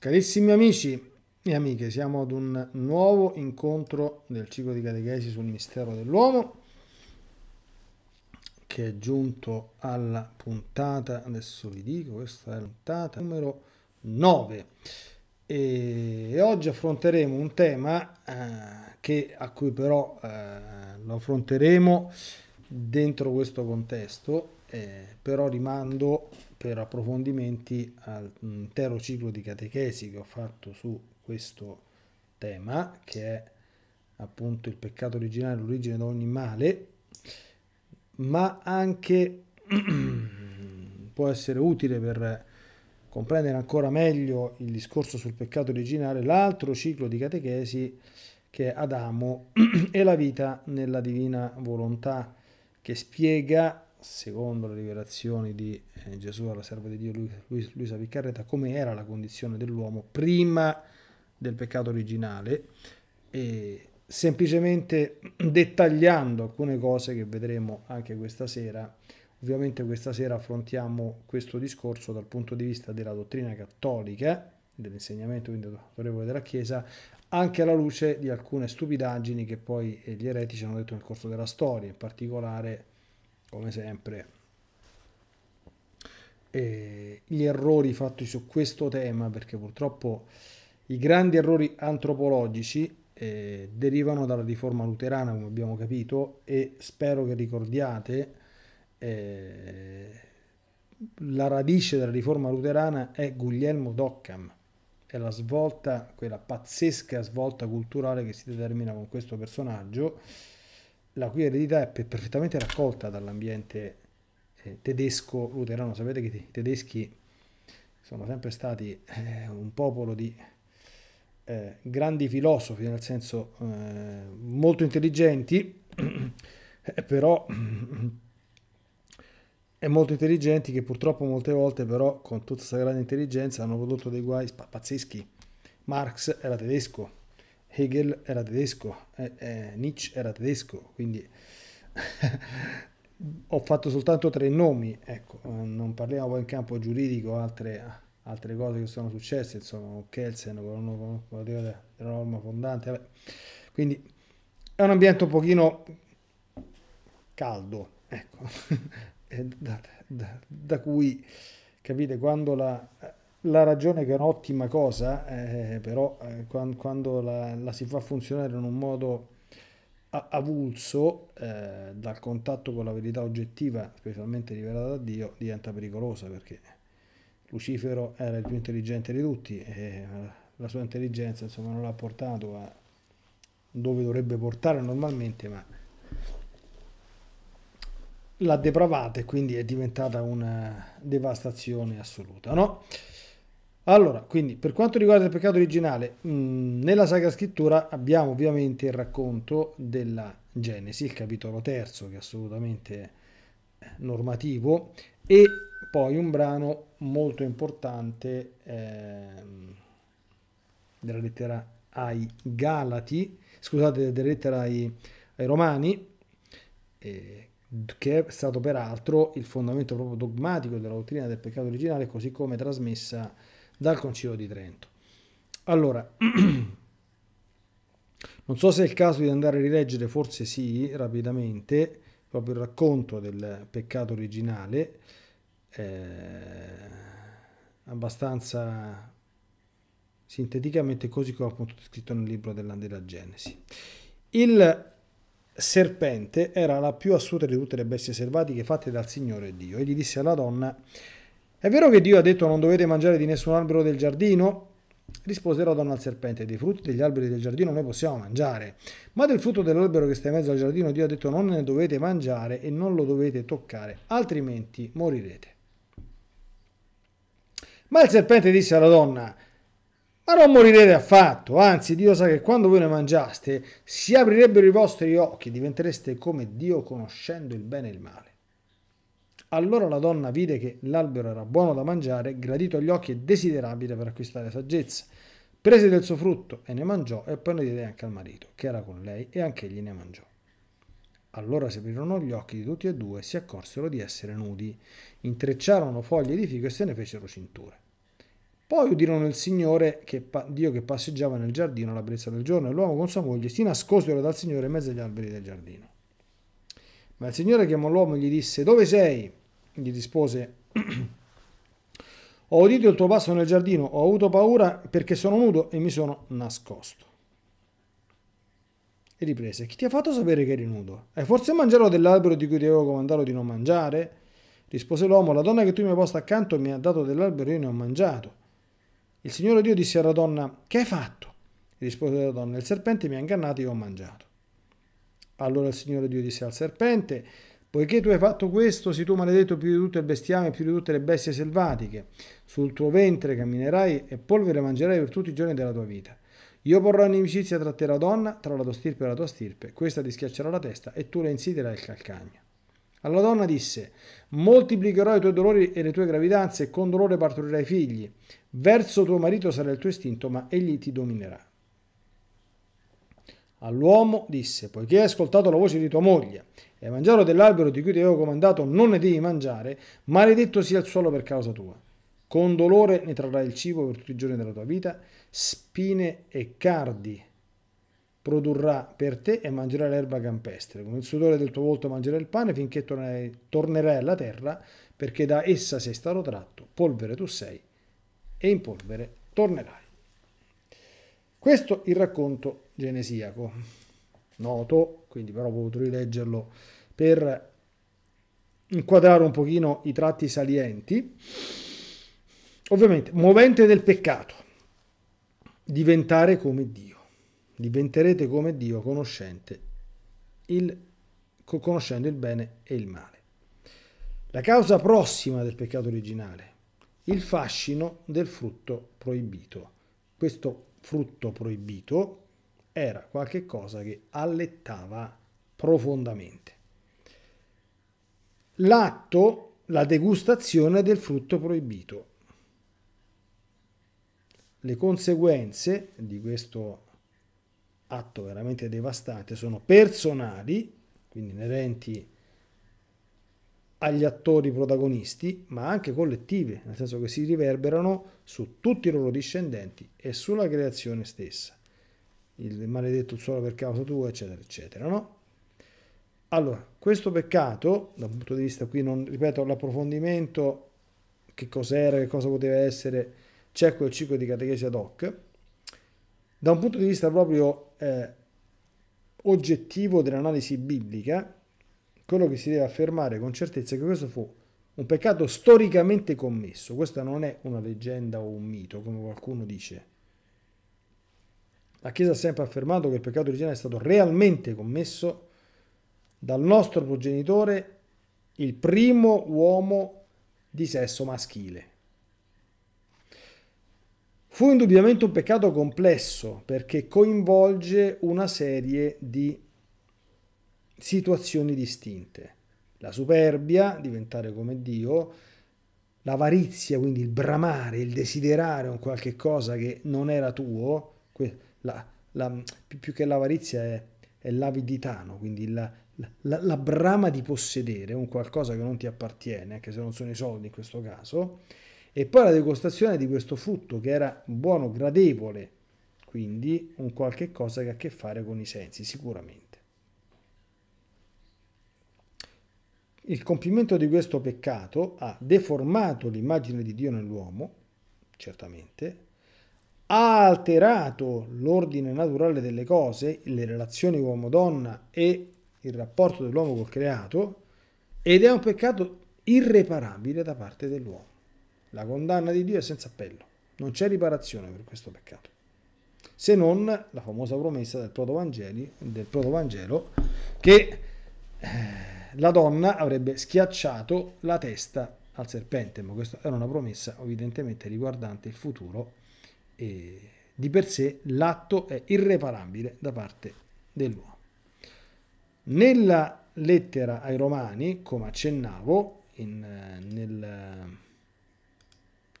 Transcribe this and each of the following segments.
Carissimi amici e amiche, siamo ad un nuovo incontro del ciclo di catechesi sul mistero dell'uomo che è giunto alla puntata, adesso vi dico, questa è la puntata numero 9 e oggi affronteremo un tema eh, che, a cui però eh, lo affronteremo dentro questo contesto, eh, però rimando per approfondimenti all'intero ciclo di catechesi che ho fatto su questo tema, che è appunto il peccato originale, l'origine di ogni male, ma anche può essere utile per comprendere ancora meglio il discorso sul peccato originale, l'altro ciclo di catechesi che è Adamo e la vita nella divina volontà, che spiega secondo le rivelazioni di eh, Gesù alla serva di Dio Luisa, Luisa Piccarreta, come era la condizione dell'uomo prima del peccato originale, e semplicemente dettagliando alcune cose che vedremo anche questa sera. Ovviamente questa sera affrontiamo questo discorso dal punto di vista della dottrina cattolica, dell'insegnamento quindi autorevole della Chiesa, anche alla luce di alcune stupidaggini che poi eh, gli eretici hanno detto nel corso della storia, in particolare come sempre eh, gli errori fatti su questo tema perché purtroppo i grandi errori antropologici eh, derivano dalla riforma luterana come abbiamo capito e spero che ricordiate eh, la radice della riforma luterana è Guglielmo Doccam è la svolta, quella pazzesca svolta culturale che si determina con questo personaggio la cui eredità è perfettamente raccolta dall'ambiente eh, tedesco luterano. Sapete che i tedeschi sono sempre stati eh, un popolo di eh, grandi filosofi, nel senso eh, molto intelligenti, eh, però eh, molto intelligenti che purtroppo molte volte però con tutta questa grande intelligenza hanno prodotto dei guai pazzeschi. Marx era tedesco, Hegel era tedesco, eh, eh, Nietzsche era tedesco, quindi ho fatto soltanto tre nomi, ecco, non parliamo poi in campo giuridico altre, altre cose che sono successe, insomma, Kelsen con, con la teoria della norma fondante, vabbè. quindi è un ambiente un pochino caldo, ecco, da, da, da cui capite quando la la ragione che è un'ottima cosa, eh, però eh, quando, quando la, la, si fa funzionare in un modo avulso eh, dal contatto con la verità oggettiva, specialmente rivelata da Dio, diventa pericolosa perché Lucifero era il più intelligente di tutti e eh, la sua intelligenza insomma, non l'ha portato a dove dovrebbe portare normalmente, ma l'ha depravata e quindi è diventata una devastazione assoluta. No? Allora, quindi per quanto riguarda il peccato originale, mh, mm, nella Sacra Scrittura abbiamo ovviamente il racconto della Genesi, il capitolo terzo, che è assolutamente eh, normativo, e poi un brano molto importante eh, della lettera ai Galati, scusate, della lettera ai, ai Romani, eh, che è stato peraltro il fondamento proprio dogmatico della dottrina del peccato originale, così come trasmessa dal Concilio di Trento. Allora, non so se è il caso di andare a rileggere, forse sì, rapidamente, proprio il racconto del peccato originale, eh, abbastanza sinteticamente così come appunto scritto nel libro della, Genesi. Il serpente era la più assurda di tutte le bestie selvatiche fatte dal Signore Dio e gli disse alla donna è vero che Dio ha detto non dovete mangiare di nessun albero del giardino? Rispose la donna al serpente, dei frutti degli alberi del giardino noi possiamo mangiare, ma del frutto dell'albero che sta in mezzo al giardino Dio ha detto non ne dovete mangiare e non lo dovete toccare, altrimenti morirete. Ma il serpente disse alla donna, ma non morirete affatto, anzi Dio sa che quando voi ne mangiaste si aprirebbero i vostri occhi, e diventereste come Dio conoscendo il bene e il male. Allora la donna vide che l'albero era buono da mangiare, gradito agli occhi e desiderabile per acquistare saggezza. Prese del suo frutto e ne mangiò e poi ne diede anche al marito, che era con lei, e anche egli ne mangiò. Allora si aprirono gli occhi di tutti e due e si accorsero di essere nudi. Intrecciarono foglie di fico e se ne fecero cinture. Poi udirono il Signore, che, Dio che passeggiava nel giardino alla brezza del giorno, e l'uomo con sua moglie si nascosero dal Signore in mezzo agli alberi del giardino. Ma il Signore chiamò l'uomo e gli disse, dove sei? gli rispose ho udito il tuo passo nel giardino, ho avuto paura perché sono nudo e mi sono nascosto. E riprese, chi ti ha fatto sapere che eri nudo? Hai eh, forse mangiato dell'albero di cui ti avevo comandato di non mangiare? Rispose l'uomo, la donna che tu mi hai posta accanto mi ha dato dell'albero e io ne ho mangiato. Il Signore Dio disse alla donna, che hai fatto? Rispose la donna, il serpente mi ha ingannato e io ho mangiato. Allora il Signore Dio disse al serpente, Poiché tu hai fatto questo, sii tu maledetto più di tutto il bestiame, e più di tutte le bestie selvatiche. Sul tuo ventre camminerai e polvere mangerai per tutti i giorni della tua vita. Io porrò inimicizia tra te e la donna, tra la tua stirpe e la tua stirpe. Questa ti schiaccerà la testa e tu le insiderai il calcagno. Alla donna disse, moltiplicherò i tuoi dolori e le tue gravidanze e con dolore partorirai figli. Verso tuo marito sarà il tuo istinto, ma egli ti dominerà. All'uomo disse, poiché hai ascoltato la voce di tua moglie e mangiarono dell'albero di cui ti avevo comandato non ne devi mangiare, maledetto sia il suolo per causa tua. Con dolore ne trarrai il cibo per tutti i giorni della tua vita, spine e cardi produrrà per te e mangerai l'erba campestre. Con il sudore del tuo volto mangerai il pane finché tornerai alla terra, perché da essa sei stato tratto, polvere tu sei e in polvere tornerai. Questo il racconto genesiaco, noto quindi però ho voluto rileggerlo per inquadrare un pochino i tratti salienti. Ovviamente, movente del peccato, diventare come Dio. Diventerete come Dio conoscente il, conoscendo il bene e il male. La causa prossima del peccato originale, il fascino del frutto proibito. Questo frutto proibito era qualcosa che allettava profondamente. L'atto, la degustazione del frutto proibito. Le conseguenze di questo atto veramente devastante sono personali, quindi inerenti agli attori protagonisti, ma anche collettive, nel senso che si riverberano su tutti i loro discendenti e sulla creazione stessa il maledetto suolo per causa tua, eccetera, eccetera, no? Allora, questo peccato, dal punto di vista qui, non ripeto l'approfondimento, che cos'era, che cosa poteva essere, c'è quel ciclo di catechesi ad hoc, da un punto di vista proprio eh, oggettivo dell'analisi biblica, quello che si deve affermare con certezza è che questo fu un peccato storicamente commesso, questa non è una leggenda o un mito, come qualcuno dice, la Chiesa ha sempre affermato che il peccato originale è stato realmente commesso dal nostro progenitore, il primo uomo di sesso maschile. Fu indubbiamente un peccato complesso perché coinvolge una serie di situazioni distinte. La superbia, diventare come Dio, l'avarizia, quindi il bramare, il desiderare un qualche cosa che non era tuo, la, la, più che l'avarizia è, è l'avidità, no? quindi la, la, la, brama di possedere un qualcosa che non ti appartiene, anche se non sono i soldi in questo caso, e poi la degustazione di questo frutto che era buono, gradevole, quindi un qualche cosa che ha a che fare con i sensi, sicuramente. Il compimento di questo peccato ha deformato l'immagine di Dio nell'uomo, certamente, ha alterato l'ordine naturale delle cose, le relazioni uomo-donna e il rapporto dell'uomo col creato, ed è un peccato irreparabile da parte dell'uomo. La condanna di Dio è senza appello, non c'è riparazione per questo peccato, se non la famosa promessa del protovangelo, del protovangelo che eh, la donna avrebbe schiacciato la testa al serpente, ma questa era una promessa evidentemente riguardante il futuro e di per sé l'atto è irreparabile da parte dell'uomo. Nella lettera ai Romani, come accennavo, in, eh, nel, eh,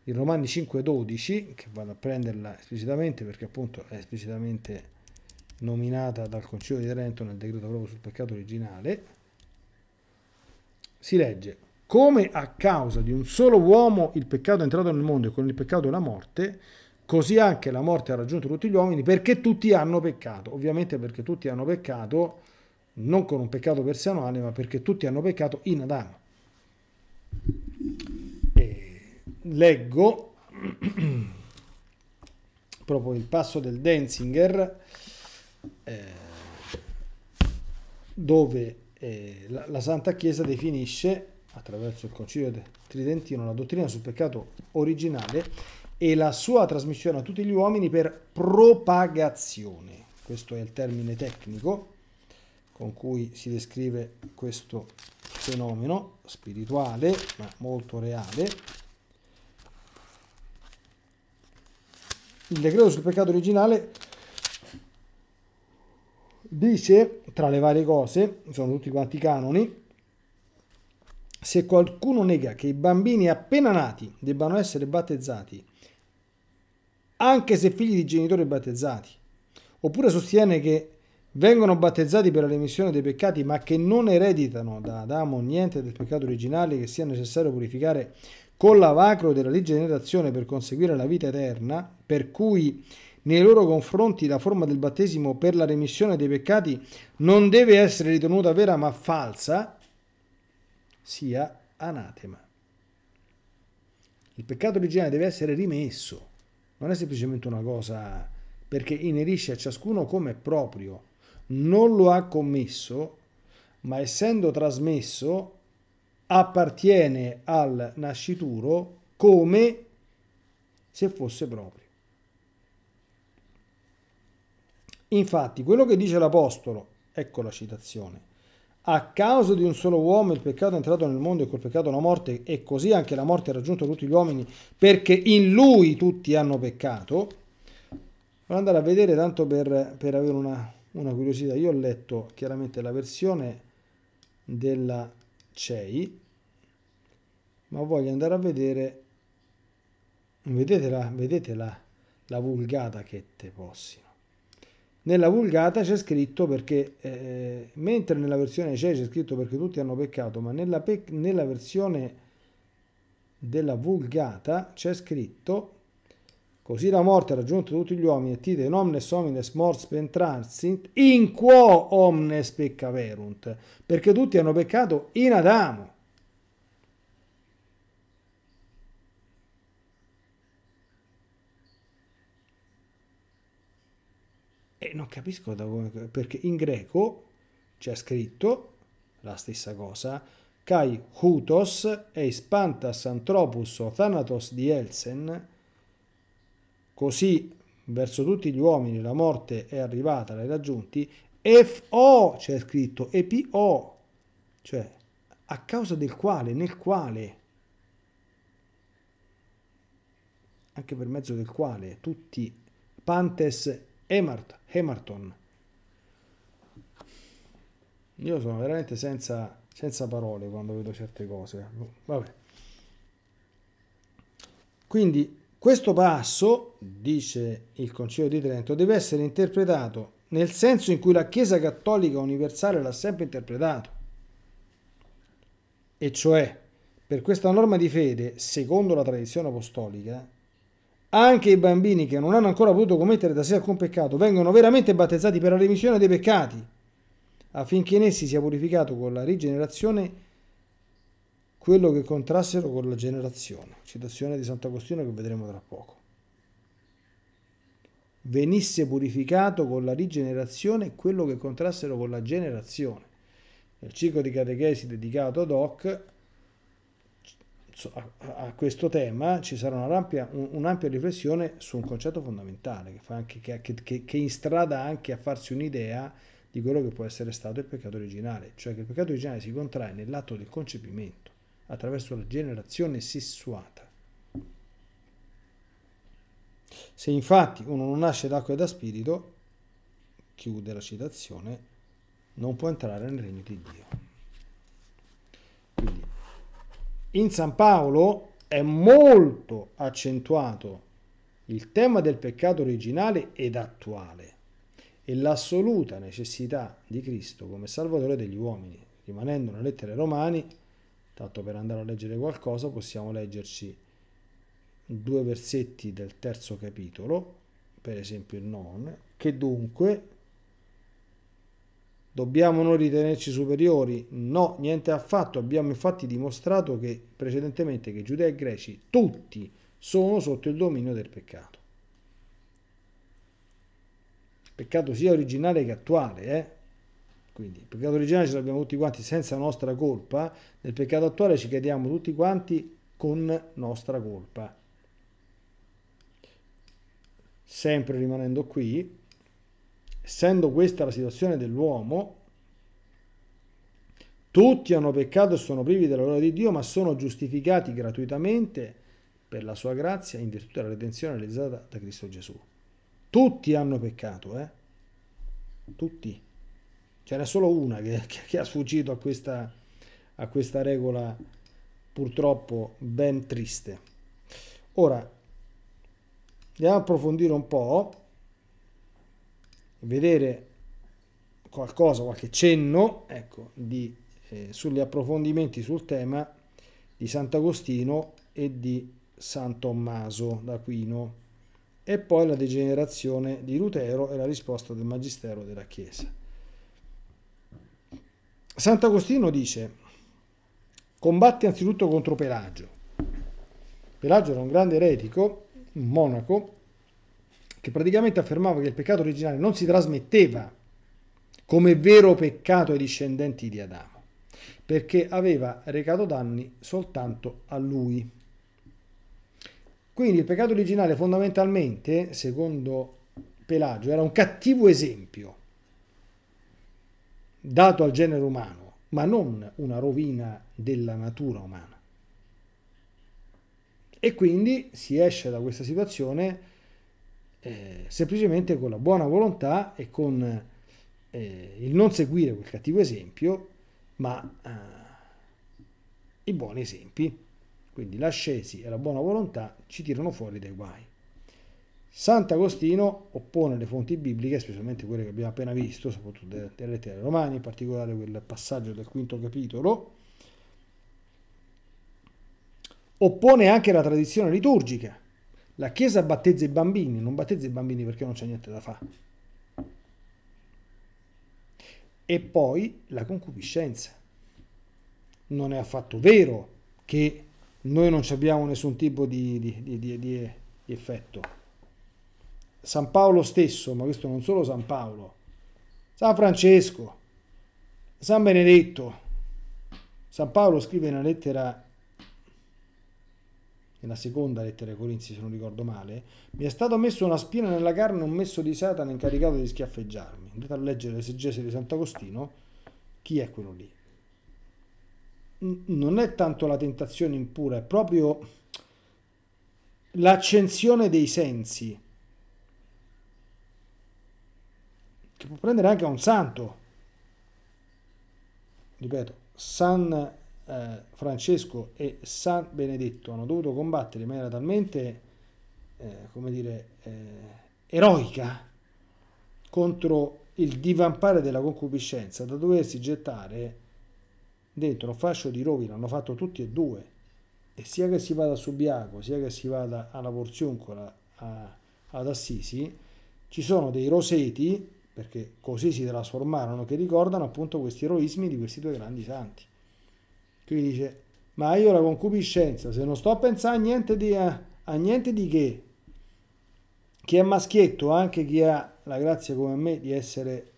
in Romani 5.12, che vado a prenderla esplicitamente perché appunto è esplicitamente nominata dal Concilio di Trento nel decreto proprio sul peccato originale, si legge come a causa di un solo uomo il peccato è entrato nel mondo e con il peccato la morte, così anche la morte ha raggiunto tutti gli uomini perché tutti hanno peccato. Ovviamente perché tutti hanno peccato, non con un peccato personale, ma perché tutti hanno peccato in Adamo. E leggo proprio il passo del Denzinger, eh, dove eh, la, la Santa Chiesa definisce attraverso il Concilio Tridentino la dottrina sul peccato originale e la sua trasmissione a tutti gli uomini per propagazione. Questo è il termine tecnico con cui si descrive questo fenomeno spirituale, ma molto reale. Il decreto sul peccato originale dice, tra le varie cose, sono tutti quanti canoni, se qualcuno nega che i bambini appena nati debbano essere battezzati anche se figli di genitori battezzati. Oppure sostiene che vengono battezzati per la remissione dei peccati, ma che non ereditano da Adamo niente del peccato originale che sia necessario purificare con l'avacro della rigenerazione per conseguire la vita eterna, per cui nei loro confronti la forma del battesimo per la remissione dei peccati non deve essere ritenuta vera ma falsa, sia anatema. Il peccato originale deve essere rimesso non è semplicemente una cosa perché inerisce a ciascuno come proprio, non lo ha commesso, ma essendo trasmesso appartiene al nascituro come se fosse proprio. Infatti, quello che dice l'Apostolo, ecco la citazione, a causa di un solo uomo il peccato è entrato nel mondo e col peccato la morte e così anche la morte ha raggiunto tutti gli uomini perché in lui tutti hanno peccato. Voglio andare a vedere tanto per, per avere una, una curiosità. Io ho letto chiaramente la versione della CEI, ma voglio andare a vedere, vedetela, vedetela la vulgata che te possino. Nella Vulgata c'è scritto perché, eh, mentre nella versione CE c'è scritto perché tutti hanno peccato, ma nella, pe- nella versione della Vulgata c'è scritto Così la morte ha raggiunto tutti gli uomini, e tide in omnes homines mors pentransit, in quo omnes peccaverunt, perché tutti hanno peccato in Adamo. E eh, non capisco come, perché in greco c'è scritto la stessa cosa. Kai hutos eis pantas anthropus o thanatos di Elsen, così verso tutti gli uomini la morte è arrivata, l'hai raggiunti, FO c'è scritto, EPO, cioè a causa del quale, nel quale, anche per mezzo del quale tutti, Pantes Emart, Emarton. Io sono veramente senza, senza parole quando vedo certe cose. Vabbè. Quindi questo passo, dice il Concilio di Trento, deve essere interpretato nel senso in cui la Chiesa Cattolica Universale l'ha sempre interpretato. E cioè, per questa norma di fede, secondo la tradizione apostolica, anche i bambini che non hanno ancora potuto commettere da sé alcun peccato vengono veramente battezzati per la remissione dei peccati, affinché in essi sia purificato con la rigenerazione quello che contrassero con la generazione. Citazione di Sant'Agostino che vedremo tra poco. Venisse purificato con la rigenerazione quello che contrassero con la generazione. Nel ciclo di catechesi dedicato ad hoc a, questo tema ci sarà un'ampia, un'ampia riflessione su un concetto fondamentale che, anche, che, che, che, instrada anche a farsi un'idea di quello che può essere stato il peccato originale, cioè che il peccato originale si contrae nell'atto del concepimento attraverso la generazione sessuata. Se infatti uno non nasce d'acqua e da spirito, chiude la citazione, non può entrare nel regno di Dio in San Paolo è molto accentuato il tema del peccato originale ed attuale e l'assoluta necessità di Cristo come Salvatore degli uomini. Rimanendo nelle lettere romani, tanto per andare a leggere qualcosa, possiamo leggerci due versetti del terzo capitolo, per esempio il non, che dunque Dobbiamo noi ritenerci superiori? No, niente affatto. Abbiamo infatti dimostrato che precedentemente che giudei e Greci tutti sono sotto il dominio del peccato. Peccato sia originale che attuale, eh? Quindi il peccato originale ce l'abbiamo tutti quanti senza nostra colpa, nel peccato attuale ci crediamo tutti quanti con nostra colpa. Sempre rimanendo qui, essendo questa la situazione dell'uomo, tutti hanno peccato e sono privi della gloria di Dio, ma sono giustificati gratuitamente per la sua grazia in virtù della redenzione realizzata da Cristo Gesù. Tutti hanno peccato, eh? Tutti. Ce n'è solo una che, che, che ha sfuggito a questa, a questa regola purtroppo ben triste. Ora, andiamo a approfondire un po' vedere qualcosa, qualche cenno ecco, di, eh, sugli approfondimenti sul tema di Sant'Agostino e di San Tommaso d'Aquino e poi la degenerazione di Lutero e la risposta del Magistero della Chiesa. Sant'Agostino dice, combatte anzitutto contro Pelagio. Pelagio era un grande eretico, un monaco, che praticamente affermava che il peccato originale non si trasmetteva come vero peccato ai discendenti di Adamo, perché aveva recato danni soltanto a lui. Quindi il peccato originale fondamentalmente, secondo Pelagio, era un cattivo esempio dato al genere umano, ma non una rovina della natura umana. E quindi si esce da questa situazione eh, semplicemente con la buona volontà e con eh, il non seguire quel cattivo esempio, ma eh, i buoni esempi. Quindi l'ascesi e la buona volontà ci tirano fuori dai guai. Sant'Agostino oppone le fonti bibliche, specialmente quelle che abbiamo appena visto, soprattutto delle, delle lettere ai romani, in particolare quel passaggio del quinto capitolo, oppone anche la tradizione liturgica, la Chiesa battezza i bambini, non battezza i bambini perché non c'è niente da fare. E poi la concupiscenza. Non è affatto vero che noi non abbiamo nessun tipo di, di, di, di, effetto. San Paolo stesso, ma questo non solo San Paolo, San Francesco, San Benedetto. San Paolo scrive una lettera nella seconda lettera ai Corinzi, se non ricordo male, mi è stato messo una spina nella carne, un messo di Satana incaricato di schiaffeggiarmi. Andate a leggere l'esegesi di Sant'Agostino, chi è quello lì? Non è tanto la tentazione impura, è proprio l'accensione dei sensi, che può prendere anche a un santo. Ripeto, San eh, Francesco e San Benedetto hanno dovuto combattere in maniera talmente, eh, come dire, eh, eroica contro il divampare della concupiscenza da doversi gettare dentro un fascio di rovi l'hanno fatto tutti e due, e sia che si vada a Subiaco, sia che si vada alla Porzioncola, a, ad Assisi, ci sono dei roseti, perché così si trasformarono, che ricordano appunto questi eroismi di questi due grandi santi. Qui dice, ma io la concupiscenza, se non sto a pensare a niente di, a, a niente di che, chi è maschietto, anche chi ha la grazia come me di essere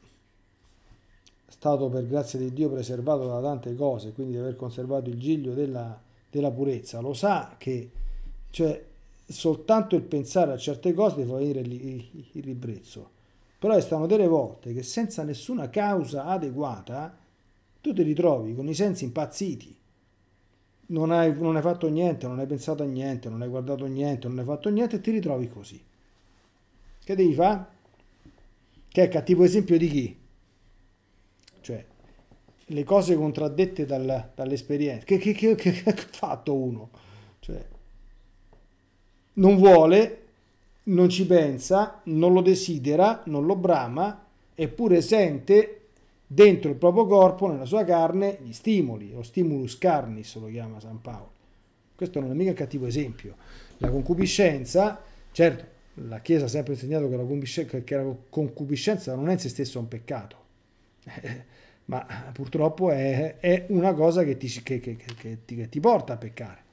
stato per grazia di Dio preservato da tante cose, quindi di aver conservato il giglio della, della purezza, lo sa che cioè, soltanto il pensare a certe cose ti fa venire il ribrezzo. Però stanno delle volte che senza nessuna causa adeguata tu ti ritrovi con i sensi impazziti non hai, non hai fatto niente, non hai pensato a niente, non hai guardato niente, non hai fatto niente e ti ritrovi così. Che devi fare? Che è cattivo esempio di chi? Cioè, le cose contraddette dal, dall'esperienza. Che, che, che, che, ha fatto uno? Cioè, non vuole, non ci pensa, non lo desidera, non lo brama, eppure sente dentro il proprio corpo, nella sua carne, gli stimoli, lo stimulus carnis lo chiama San Paolo. Questo non è mica il cattivo esempio. La concupiscenza, certo, la Chiesa ha sempre insegnato che la, che la concupiscenza non è in se stesso un peccato, ma purtroppo è, è una cosa che ti, che, ti, che ti, porta a peccare.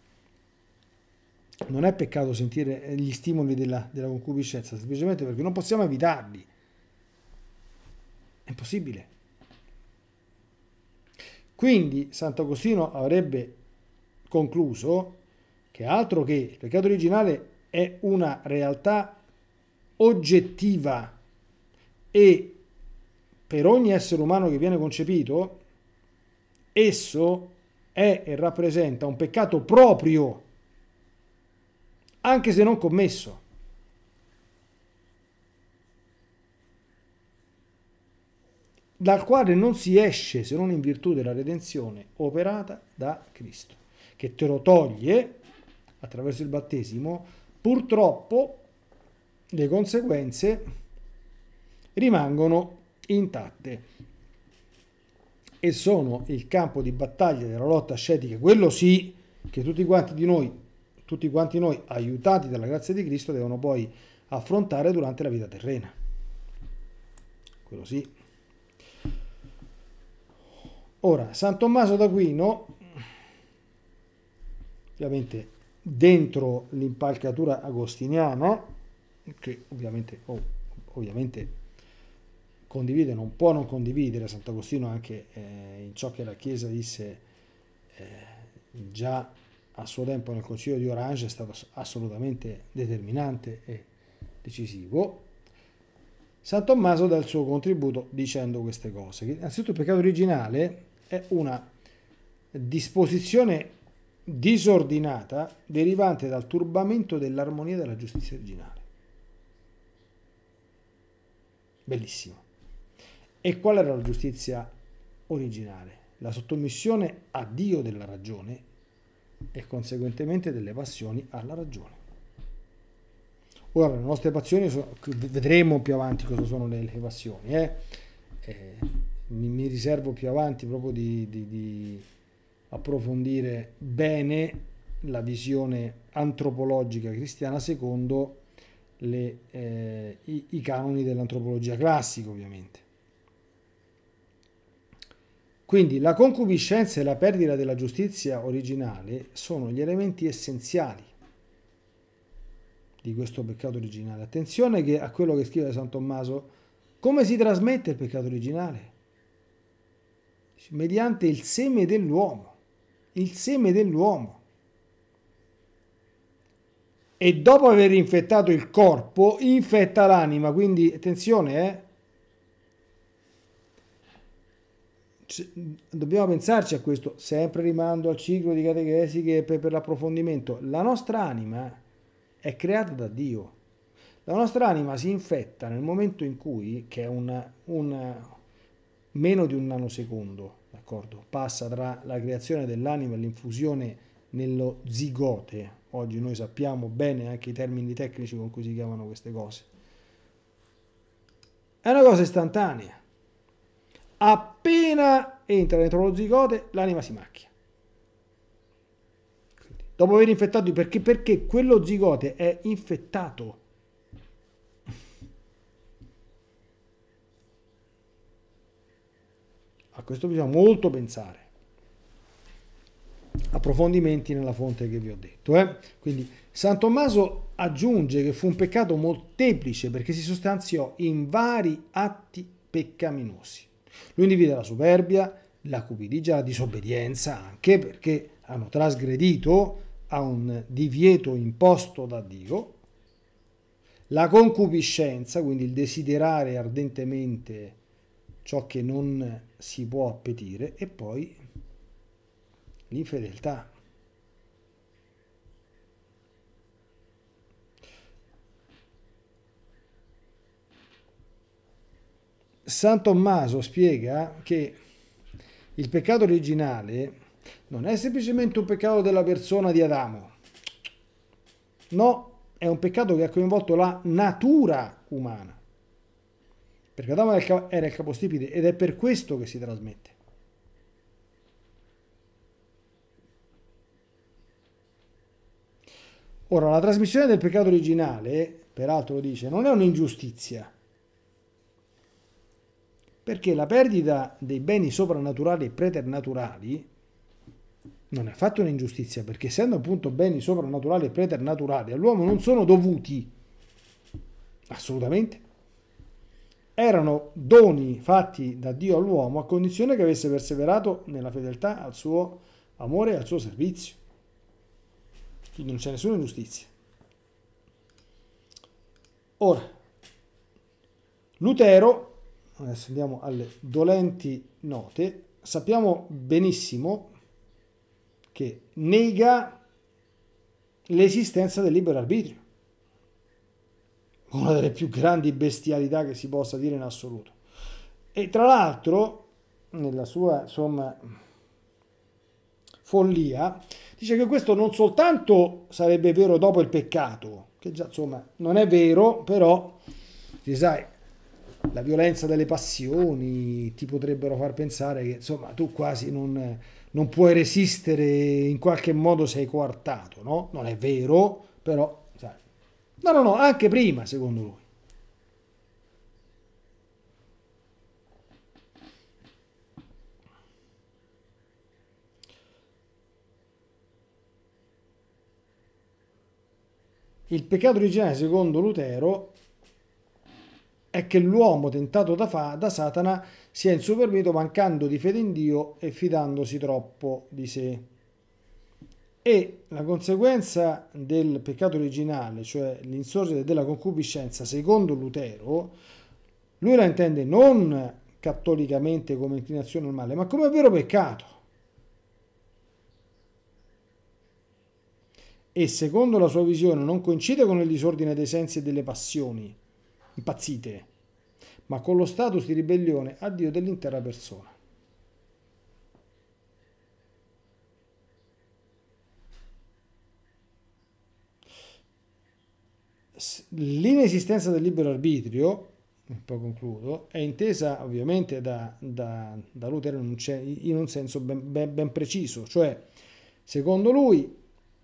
Non è peccato sentire gli stimoli della, della concupiscenza, semplicemente perché non possiamo evitarli. È impossibile. Quindi Sant'Agostino avrebbe concluso che altro che il peccato originale è una realtà oggettiva e per ogni essere umano che viene concepito, esso è e rappresenta un peccato proprio, anche se non commesso. dal quale non si esce se non in virtù della redenzione operata da Cristo, che te lo toglie attraverso il battesimo, purtroppo le conseguenze rimangono intatte e sono il campo di battaglia della lotta ascetica, quello sì che tutti quanti di noi, tutti quanti noi aiutati dalla grazia di Cristo devono poi affrontare durante la vita terrena. Quello sì. Ora, San Tommaso d'Aquino, ovviamente dentro l'impalcatura agostiniana, che ovviamente, oh, ovviamente condivide, non può non condividere Sant'Agostino anche eh, in ciò che la Chiesa disse eh, già a suo tempo nel Concilio di Orange è stato assolutamente determinante e decisivo. San Tommaso dà il suo contributo dicendo queste cose. Innanzitutto il peccato originale è una disposizione disordinata derivante dal turbamento dell'armonia della giustizia originale. Bellissimo. E qual era la giustizia originale? La sottomissione a Dio della ragione e conseguentemente delle passioni alla ragione. Ora, le nostre passioni, sono, vedremo più avanti cosa sono le, le passioni, eh? Eh, mi, mi riservo più avanti proprio di, di, di approfondire bene la visione antropologica cristiana secondo le, eh, i, i, canoni dell'antropologia classica, ovviamente. Quindi la concupiscenza e la perdita della giustizia originale sono gli elementi essenziali di questo peccato originale. Attenzione che a quello che scrive San Tommaso, come si trasmette il peccato originale? mediante il seme dell'uomo, il seme dell'uomo. E dopo aver infettato il corpo, infetta l'anima, quindi attenzione, eh? dobbiamo pensarci a questo, sempre rimando al ciclo di catechesi che per, per l'approfondimento. La nostra anima è creata da Dio. La nostra anima si infetta nel momento in cui, che è una, un meno di un nanosecondo, d'accordo? passa tra la creazione dell'anima e l'infusione nello zigote, oggi noi sappiamo bene anche i termini tecnici con cui si chiamano queste cose, è una cosa istantanea, appena entra dentro lo zigote l'anima si macchia. Quindi, dopo aver infettato, perché, perché quello zigote è infettato A questo bisogna molto pensare. Approfondimenti nella fonte che vi ho detto. Eh? Quindi San Tommaso aggiunge che fu un peccato molteplice perché si sostanziò in vari atti peccaminosi. Lui individua la superbia, la cupidigia, la disobbedienza anche perché hanno trasgredito a un divieto imposto da Dio, la concupiscenza, quindi il desiderare ardentemente ciò che non si può appetire e poi l'infedeltà. San Tommaso spiega che il peccato originale non è semplicemente un peccato della persona di Adamo, no, è un peccato che ha coinvolto la natura umana perché Adamo era il capostipite ed è per questo che si trasmette. Ora, la trasmissione del peccato originale, peraltro lo dice, non è un'ingiustizia, perché la perdita dei beni soprannaturali e preternaturali non è affatto un'ingiustizia, perché essendo appunto beni soprannaturali e preternaturali all'uomo non sono dovuti, assolutamente erano doni fatti da Dio all'uomo a condizione che avesse perseverato nella fedeltà al suo amore e al suo servizio. Quindi non c'è nessuna ingiustizia. Ora, Lutero, adesso andiamo alle dolenti note, sappiamo benissimo che nega l'esistenza del libero arbitrio una delle più grandi bestialità che si possa dire in assoluto. E tra l'altro, nella sua insomma, follia, dice che questo non soltanto sarebbe vero dopo il peccato, che già insomma non è vero, però si sai, la violenza delle passioni ti potrebbero far pensare che insomma tu quasi non, non puoi resistere, in qualche modo sei coartato, no? Non è vero, però No, no, no, anche prima, secondo lui. Il peccato originale, secondo Lutero, è che l'uomo tentato da, fa, da Satana sia in suo mancando di fede in Dio e fidandosi troppo di sé e la conseguenza del peccato originale, cioè l'insorgere della concupiscenza, secondo Lutero, lui la intende non cattolicamente come inclinazione al male, ma come vero peccato. E secondo la sua visione non coincide con il disordine dei sensi e delle passioni impazzite, ma con lo status di ribellione a Dio dell'intera persona. l'inesistenza del libero arbitrio, poi concludo, è intesa ovviamente da, da, da Lutero in un, in un senso ben, ben, ben preciso, cioè secondo lui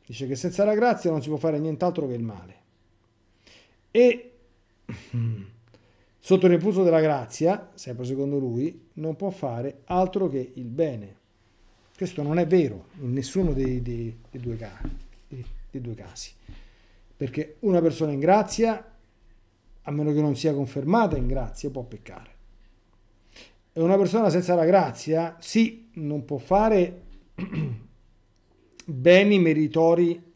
dice che senza la grazia non si può fare nient'altro che il male. E sotto l'impulso della grazia, sempre secondo lui, non può fare altro che il bene. Questo non è vero in nessuno dei, dei, dei, due, dei due casi perché una persona in grazia, a meno che non sia confermata in grazia, può peccare. E una persona senza la grazia, sì, non può fare beni meritori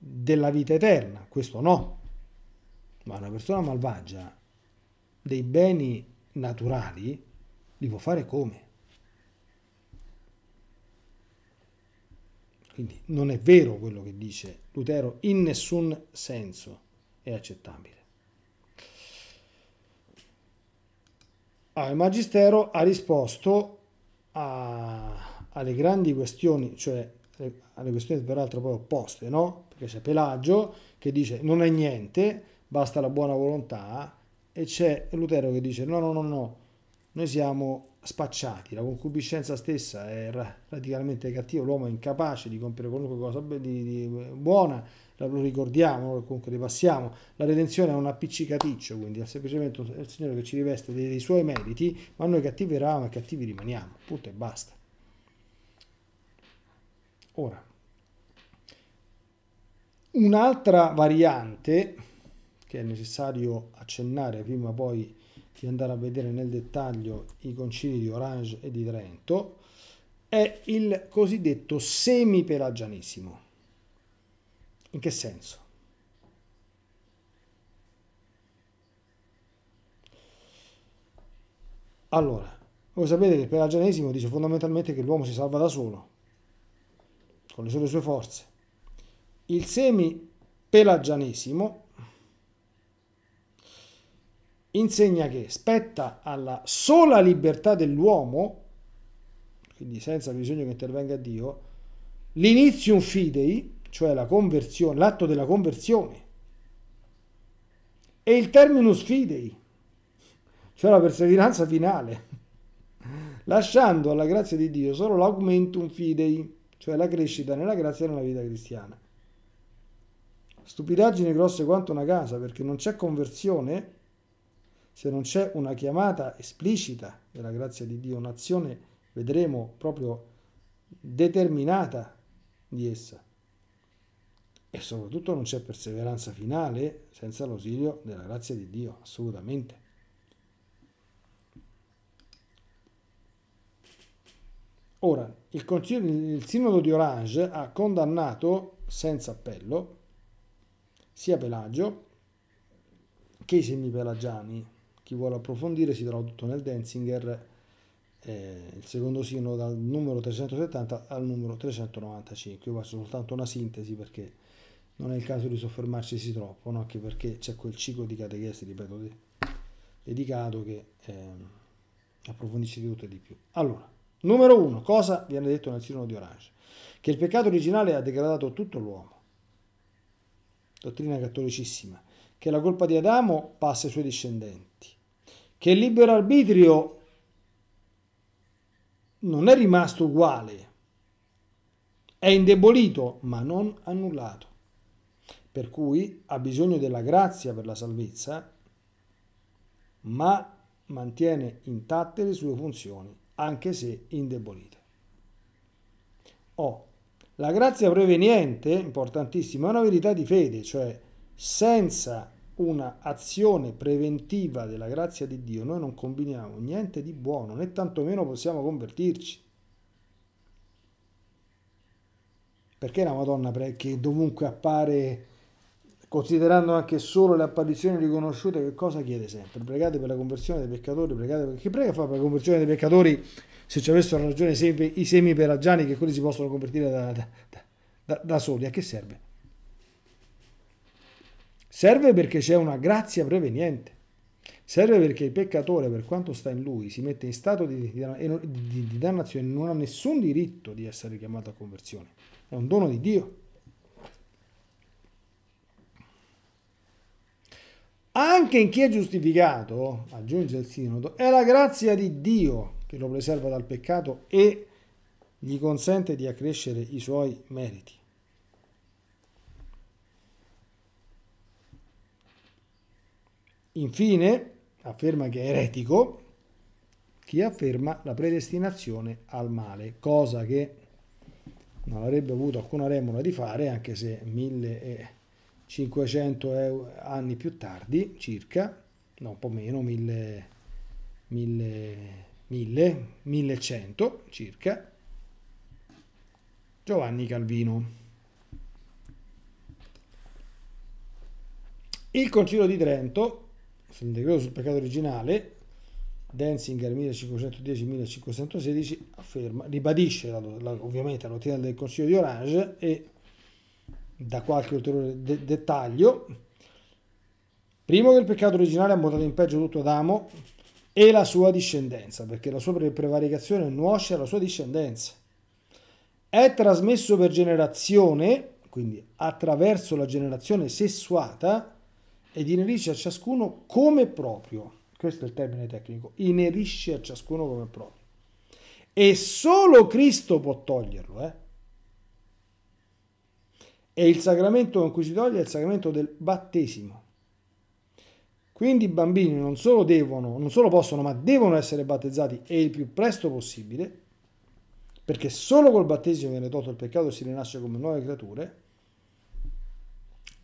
della vita eterna, questo no, ma una persona malvagia dei beni naturali li può fare come? Quindi non è vero quello che dice Lutero, in nessun senso è accettabile. Ah, il Magistero ha risposto a, alle grandi questioni, cioè alle questioni peraltro poi opposte, no? Perché c'è Pelagio che dice non è niente, basta la buona volontà, e c'è Lutero che dice no, no, no, no, noi siamo spacciati. La concupiscenza stessa è radicalmente cattiva, l'uomo è incapace di compiere qualunque cosa buona, lo ricordiamo, comunque ripassiamo. La redenzione è un appiccicaticcio, quindi è semplicemente il Signore che ci riveste dei, dei suoi meriti, ma noi cattivi eravamo e cattivi rimaniamo, punto e basta. Ora, un'altra variante che è necessario accennare prima poi di andare a vedere nel dettaglio i concili di Orange e di Trento, è il cosiddetto semi-pelagianesimo. In che senso? Allora, voi sapete che il pelagianesimo dice fondamentalmente che l'uomo si salva da solo, con le sue forze. Il semi-pelagianesimo insegna che spetta alla sola libertà dell'uomo, quindi senza bisogno che intervenga Dio, l'inizium fidei, cioè la conversione, l'atto della conversione, e il terminus fidei, cioè la perseveranza finale, lasciando alla grazia di Dio solo l'augmentum fidei, cioè la crescita nella grazia e nella vita cristiana. Stupidaggine grosse quanto una casa, perché non c'è conversione se non c'è una chiamata esplicita della grazia di Dio, un'azione, vedremo, proprio determinata di essa. E soprattutto non c'è perseveranza finale senza l'ausilio della grazia di Dio, assolutamente. Ora, il, concilio, il sinodo di Orange ha condannato senza appello sia Pelagio che i semi pelagiani chi vuole approfondire si trova tutto nel Denzinger, eh, il secondo sino dal numero 370 al numero 395. Io faccio soltanto una sintesi perché non è il caso di soffermarci troppo, no? anche perché c'è quel ciclo di catechesi, ripeto, de dedicato che eh, approfondisce di tutto e di più. Allora, numero 1, cosa viene detto nel sino di Orange? Che il peccato originale ha degradato tutto l'uomo dottrina cattolicissima, che la colpa di Adamo passa ai suoi discendenti, che il libero arbitrio non è rimasto uguale, è indebolito ma non annullato, per cui ha bisogno della grazia per la salvezza, ma mantiene intatte le sue funzioni, anche se indebolite. O. Oh, la grazia preveniente, importantissima, è una verità di fede, cioè senza una azione preventiva della grazia di Dio, noi non combiniamo niente di buono, né tantomeno possiamo convertirci. Perché la Madonna che dovunque appare, considerando anche solo le apparizioni riconosciute, che cosa chiede sempre? Pregate per la conversione dei peccatori, pregate per... Chi prega fa per la conversione dei peccatori se ci avessero ragione i semi peragiani, che quelli si possono convertire da, da, da, da soli? A che serve? Serve perché c'è una grazia preveniente. Serve perché il peccatore, per quanto sta in lui, si mette in stato di, di, di, di dannazione, non ha nessun diritto di essere chiamato a conversione. È un dono di Dio. Anche in chi è giustificato, aggiunge il sinodo, è la grazia di Dio che lo preserva dal peccato e gli consente di accrescere i suoi meriti. Infine, afferma che è eretico chi afferma la predestinazione al male, cosa che non avrebbe avuto alcuna remora di fare, anche se 1500 anni più tardi, circa, no, un po' meno, 1000, 1000, 1000 1100 circa, Giovanni Calvino. Il Concilio di Trento decreto sul peccato originale, Denzinger 1510-1516 afferma, ribadisce la, la, ovviamente la dottrina del Consiglio di Orange e da qualche ulteriore de- dettaglio. Primo che il peccato originale ha mutato in peggio tutto Adamo e la sua discendenza, perché la sua prevaricazione nuoce alla sua discendenza. È trasmesso per generazione, quindi attraverso la generazione sessuata, e inerisce a ciascuno come proprio. Questo è il termine tecnico, inerisce a ciascuno come proprio. E solo Cristo può toglierlo, eh? E il sacramento con cui si toglie è il sacramento del battesimo. Quindi i bambini non solo devono, non solo possono, ma devono essere battezzati e il più presto possibile, perché solo col battesimo viene tolto il peccato e si rinasce come nuove creature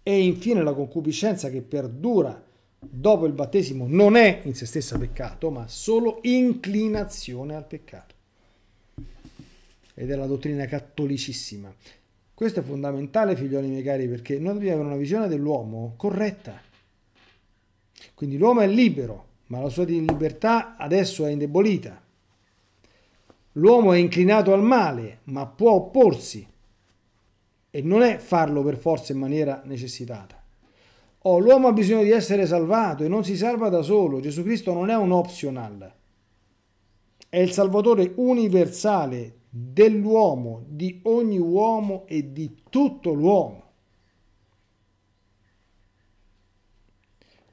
e infine la concupiscenza che perdura dopo il battesimo non è in se stessa peccato, ma solo inclinazione al peccato. Ed è la dottrina cattolicissima. Questo è fondamentale, figlioli miei cari, perché noi dobbiamo avere una visione dell'uomo corretta. Quindi l'uomo è libero, ma la sua libertà adesso è indebolita. L'uomo è inclinato al male, ma può opporsi. E non è farlo per forza in maniera necessitata. Oh, l'uomo ha bisogno di essere salvato e non si salva da solo. Gesù Cristo non è un optional. È il salvatore universale dell'uomo, di ogni uomo e di tutto l'uomo.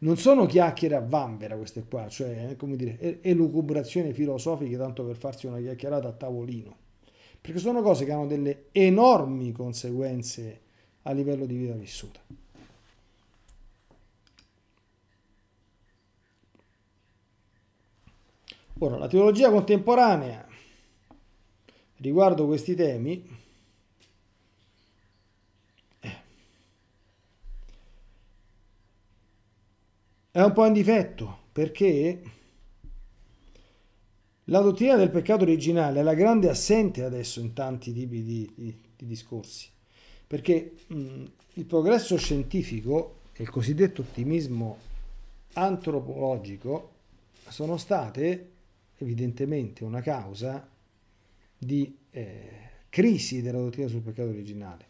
non sono chiacchiere a vanvera queste qua, cioè eh, come dire, elucubrazioni filosofiche tanto per farsi una chiacchierata a tavolino perché sono cose che hanno delle enormi conseguenze a livello di vita vissuta. Ora, la teologia contemporanea riguardo questi temi eh, è un po' in difetto perché la dottrina del peccato originale è la grande assente adesso in tanti tipi di, di, di discorsi, perché mh, il progresso scientifico e il cosiddetto ottimismo antropologico sono state evidentemente una causa di eh, crisi della dottrina sul peccato originale.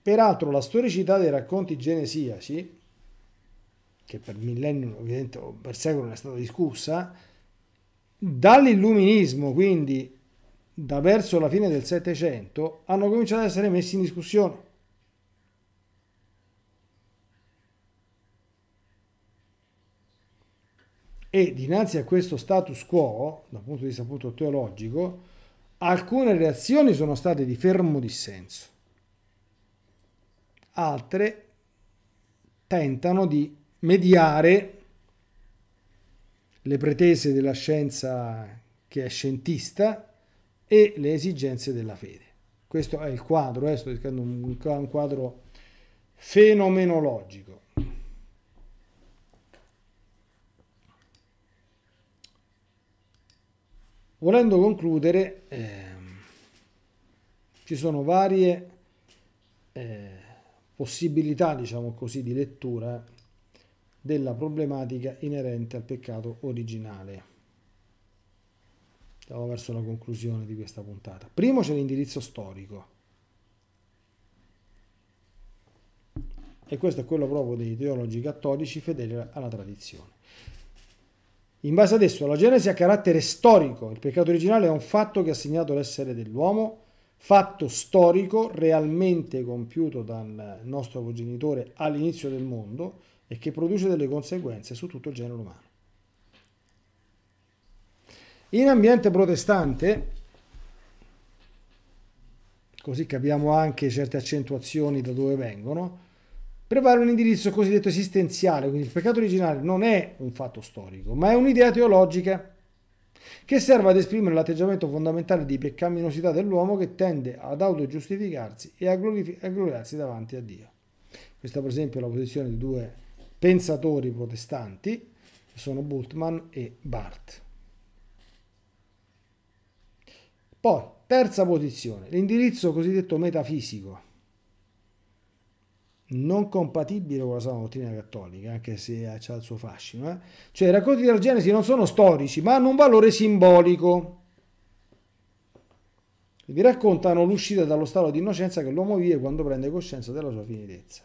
Peraltro la storicità dei racconti genesiaci che per millenni, ovviamente, o per secoli non è stata discussa, dall'illuminismo, quindi da verso la fine del Settecento, hanno cominciato ad essere messi in discussione. E dinanzi a questo status quo, dal punto di vista appunto teologico, alcune reazioni sono state di fermo dissenso, altre tentano di mediare le pretese della scienza che è scientista e le esigenze della fede. Questo è il quadro, eh, sto cercando un, un quadro fenomenologico. Volendo concludere, eh, ci sono varie eh, possibilità, diciamo così, di lettura della problematica inerente al peccato originale. Andiamo verso la conclusione di questa puntata. Primo c'è l'indirizzo storico. E questo è quello proprio dei teologi cattolici fedeli alla tradizione. In base ad esso, la Genesi ha carattere storico. Il peccato originale è un fatto che ha segnato l'essere dell'uomo, fatto storico realmente compiuto dal nostro progenitore all'inizio del mondo, e che produce delle conseguenze su tutto il genere umano. In ambiente protestante, così capiamo anche certe accentuazioni da dove vengono, prevale un indirizzo cosiddetto esistenziale, quindi il peccato originale non è un fatto storico, ma è un'idea teologica che serve ad esprimere l'atteggiamento fondamentale di peccaminosità dell'uomo che tende ad autogiustificarsi e a, glorific- a gloriarsi davanti a Dio. Questa per esempio è la posizione di due pensatori protestanti, sono Bultmann e Barth. Poi, terza posizione, l'indirizzo cosiddetto metafisico, non compatibile con la sua dottrina cattolica, anche se ha il suo fascino. Eh? Cioè, i racconti della Genesi non sono storici, ma hanno un valore simbolico. Vi raccontano l'uscita dallo stato di innocenza che l'uomo vive quando prende coscienza della sua finitezza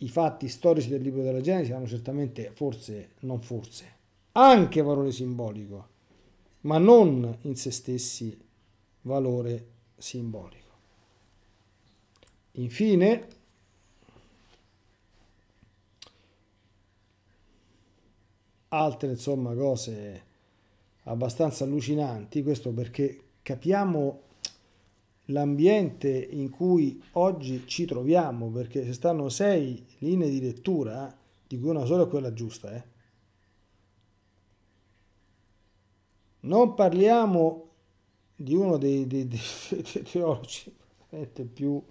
i fatti storici del libro della Genesi hanno certamente, forse, non forse, anche valore simbolico, ma non in se stessi valore simbolico. Infine, altre insomma cose abbastanza allucinanti, questo perché capiamo l'ambiente in cui oggi ci troviamo, perché ci stanno sei linee di lettura, di cui una sola è quella giusta, eh? non parliamo di uno dei, dei, dei, dei teologi più,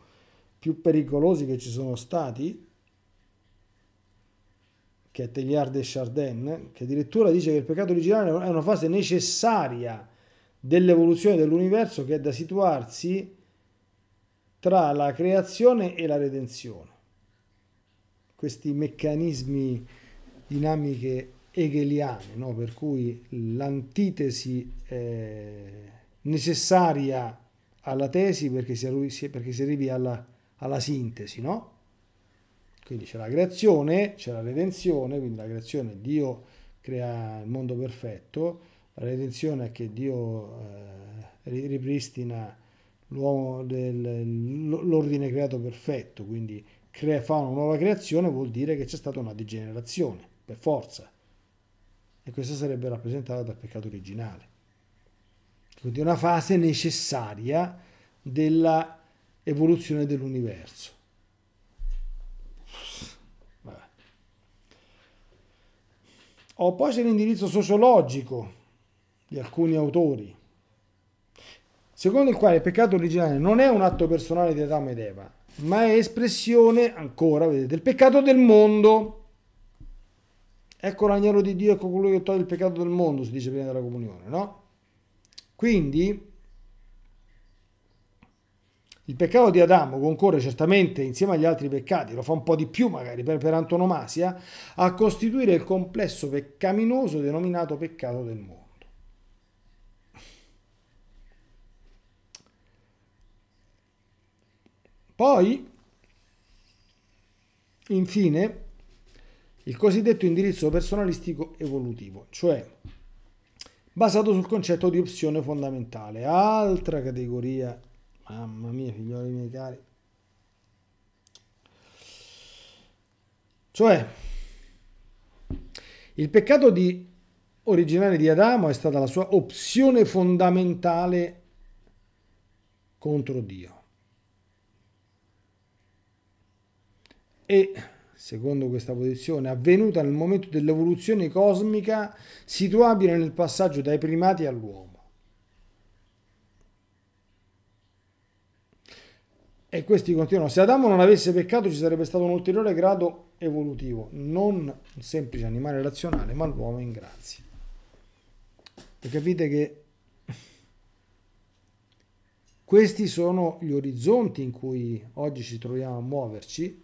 più pericolosi che ci sono stati, che è Teilhard de Chardin, che addirittura dice che il peccato originale è una fase necessaria dell'evoluzione dell'universo che è da situarsi tra la creazione e la redenzione. Questi meccanismi dinamiche hegeliane, no? per cui l'antitesi è eh, necessaria alla tesi perché si, arrivi, perché si arrivi alla, alla, sintesi, no? Quindi c'è la creazione, c'è la redenzione, quindi la creazione Dio crea il mondo perfetto, la redenzione è che Dio eh, ripristina l'ordine creato perfetto, quindi crea, fa una nuova creazione vuol dire che c'è stata una degenerazione, per forza. E questa sarebbe rappresentata dal peccato originale. Quindi è una fase necessaria della evoluzione dell'universo. O oh, poi c'è l'indirizzo sociologico, di alcuni autori, secondo il quale il peccato originale non è un atto personale di Adamo ed Eva, ma è espressione ancora, vedete, del peccato del mondo. Ecco l'agnello di Dio, ecco colui che toglie il peccato del mondo, si dice prima della comunione, no? Quindi il peccato di Adamo concorre certamente insieme agli altri peccati, lo fa un po' di più magari per, per antonomasia, a costituire il complesso peccaminoso denominato peccato del mondo. Poi, infine, il cosiddetto indirizzo personalistico evolutivo, cioè basato sul concetto di opzione fondamentale, altra categoria, mamma mia, figlioli miei cari, Cioè, il peccato di, originale di Adamo è stata la sua opzione fondamentale contro Dio. e secondo questa posizione, avvenuta nel momento dell'evoluzione cosmica situabile nel passaggio dai primati all'uomo. E questi continuano. Se Adamo non avesse peccato ci sarebbe stato un ulteriore grado evolutivo, non un semplice animale razionale, ma l'uomo in grazia. E capite che questi sono gli orizzonti in cui oggi ci troviamo a muoverci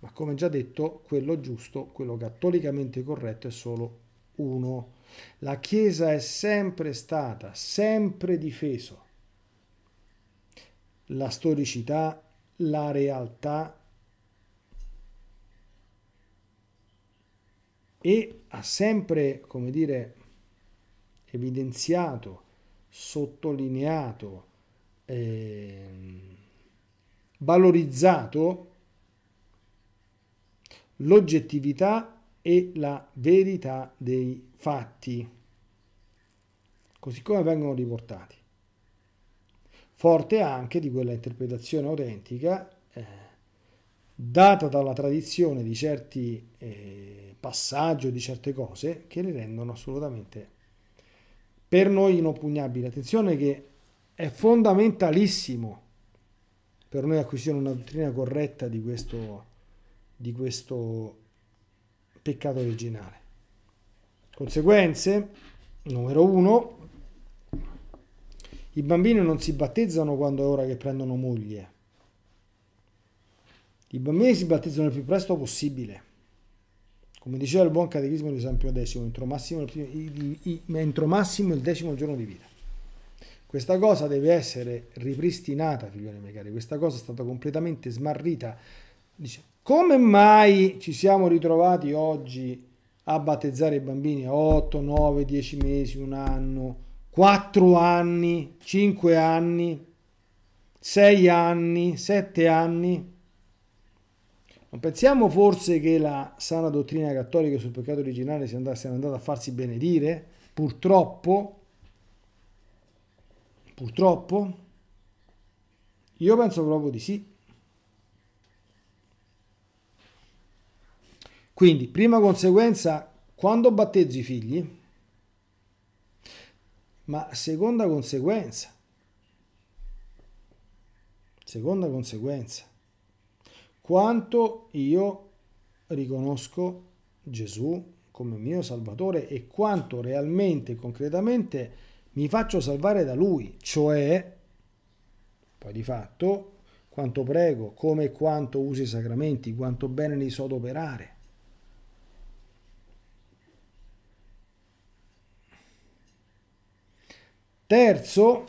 ma come già detto, quello giusto, quello cattolicamente corretto è solo uno. La Chiesa è sempre stata, sempre difeso la storicità, la realtà e ha sempre, come dire, evidenziato, sottolineato, eh, valorizzato l'oggettività e la verità dei fatti, così come vengono riportati. Forte anche di quella interpretazione autentica eh, data dalla tradizione di certi eh, passaggi o di certe cose che le rendono assolutamente per noi inoppugnabili. Attenzione che è fondamentalissimo per noi acquisire una dottrina corretta di questo di questo peccato originale. Conseguenze, numero 1, i bambini non si battezzano quando è ora che prendono moglie. I bambini si battezzano il più presto possibile. Come diceva il buon catechismo di San Pio X, entro massimo, il, entro massimo il decimo giorno di vita. Questa cosa deve essere ripristinata, figlioli miei cari, questa cosa è stata completamente smarrita. Dice, come mai ci siamo ritrovati oggi a battezzare i bambini a 8, 9, 10 mesi, un anno, 4 anni, 5 anni, 6 anni, 7 anni? Non pensiamo forse che la sana dottrina cattolica sul peccato originale sia andata, sia andata a farsi benedire? Purtroppo, purtroppo, io penso proprio di sì. Quindi, prima conseguenza, quando battezzo i figli? Ma seconda conseguenza, seconda conseguenza, quanto io riconosco Gesù come mio Salvatore e quanto realmente, concretamente mi faccio salvare da Lui, cioè, poi di fatto, quanto prego, come e quanto uso i sacramenti, quanto bene li so adoperare. Terzo,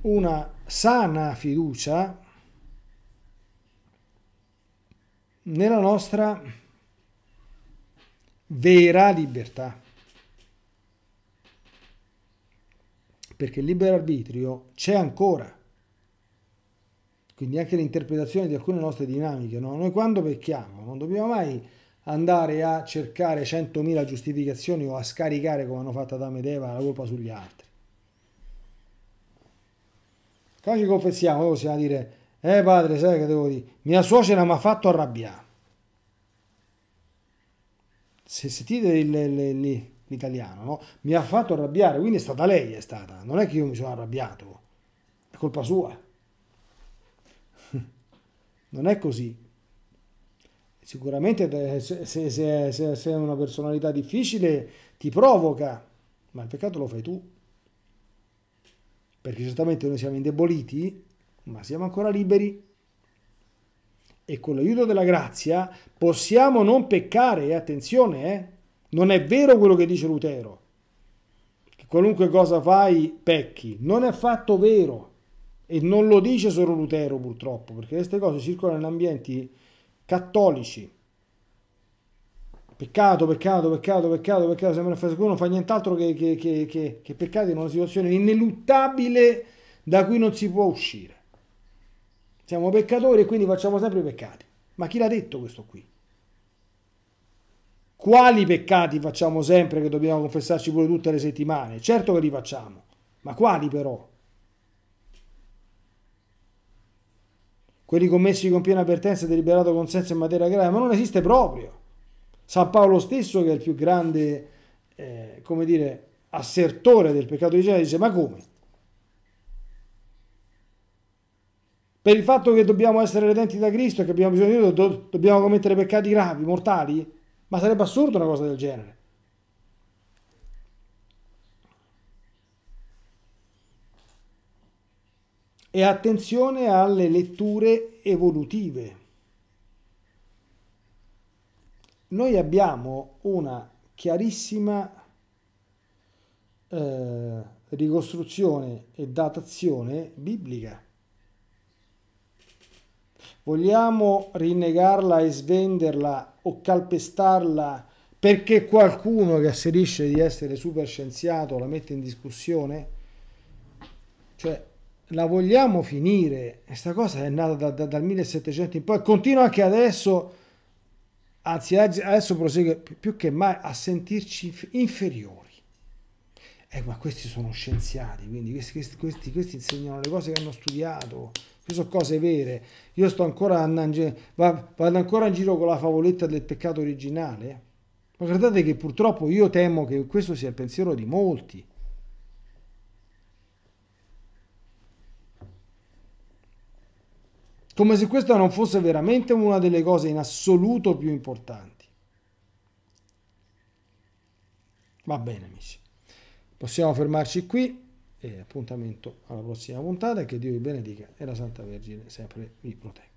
una sana fiducia nella nostra vera libertà. Perché il libero arbitrio c'è ancora. Quindi anche l'interpretazione di alcune nostre dinamiche. No? Noi quando becchiamo non dobbiamo mai andare a cercare 100.000 giustificazioni o a scaricare, come hanno fatto Adamo ed Eva, la colpa sugli altri. Qua ci confessiamo, noi possiamo dire, eh padre, sai che devo dire? Mia suocera mi ha fatto arrabbiare. Se sentite l'italiano, no? Mi ha fatto arrabbiare, quindi è stata lei, è stata. Non è che io mi sono arrabbiato, è colpa sua. non è così sicuramente se, se, se, se è una personalità difficile ti provoca, ma il peccato lo fai tu. Perché certamente noi siamo indeboliti, ma siamo ancora liberi. E con l'aiuto della grazia possiamo non peccare, e attenzione, eh? non è vero quello che dice Lutero, che qualunque cosa fai pecchi, non è affatto vero. E non lo dice solo Lutero purtroppo, perché queste cose circolano in ambienti cattolici. Peccato, peccato, peccato, peccato, peccato, sembra fresco, non fa nient'altro che, che, che, che peccati in una situazione ineluttabile da cui non si può uscire. Siamo peccatori e quindi facciamo sempre i peccati. Ma chi l'ha detto questo qui? Quali peccati facciamo sempre che dobbiamo confessarci pure tutte le settimane? Certo che li facciamo, ma quali però? quelli commessi con piena avvertenza e deliberato consenso in materia grave, ma non esiste proprio. San Paolo stesso, che è il più grande, eh, come dire, assertore del peccato di genere, dice, ma come? Per il fatto che dobbiamo essere redenti da Cristo e che abbiamo bisogno di Dio, do dobbiamo commettere peccati gravi, mortali? Ma sarebbe assurdo una cosa del genere. e attenzione alle letture evolutive. Noi abbiamo una chiarissima eh, ricostruzione e datazione biblica. Vogliamo rinnegarla e svenderla o calpestarla perché qualcuno che asserisce di essere super scienziato la mette in discussione? Cioè, la vogliamo finire? Questa cosa è nata da, da, dal 1700 in poi, continua anche adesso, anzi adesso prosegue più che mai a sentirci inferiori. Eh, ma questi sono scienziati, quindi questi, questi, questi, questi insegnano le cose che hanno studiato, queste sono cose vere. Io sto ancora in, vado ancora in giro con la favoletta del peccato originale. Ma guardate che purtroppo io temo che questo sia il pensiero di molti. come se questa non fosse veramente una delle cose in assoluto più importanti. Va bene amici, possiamo fermarci qui e appuntamento alla prossima puntata che Dio vi benedica e la Santa Vergine sempre vi protegga.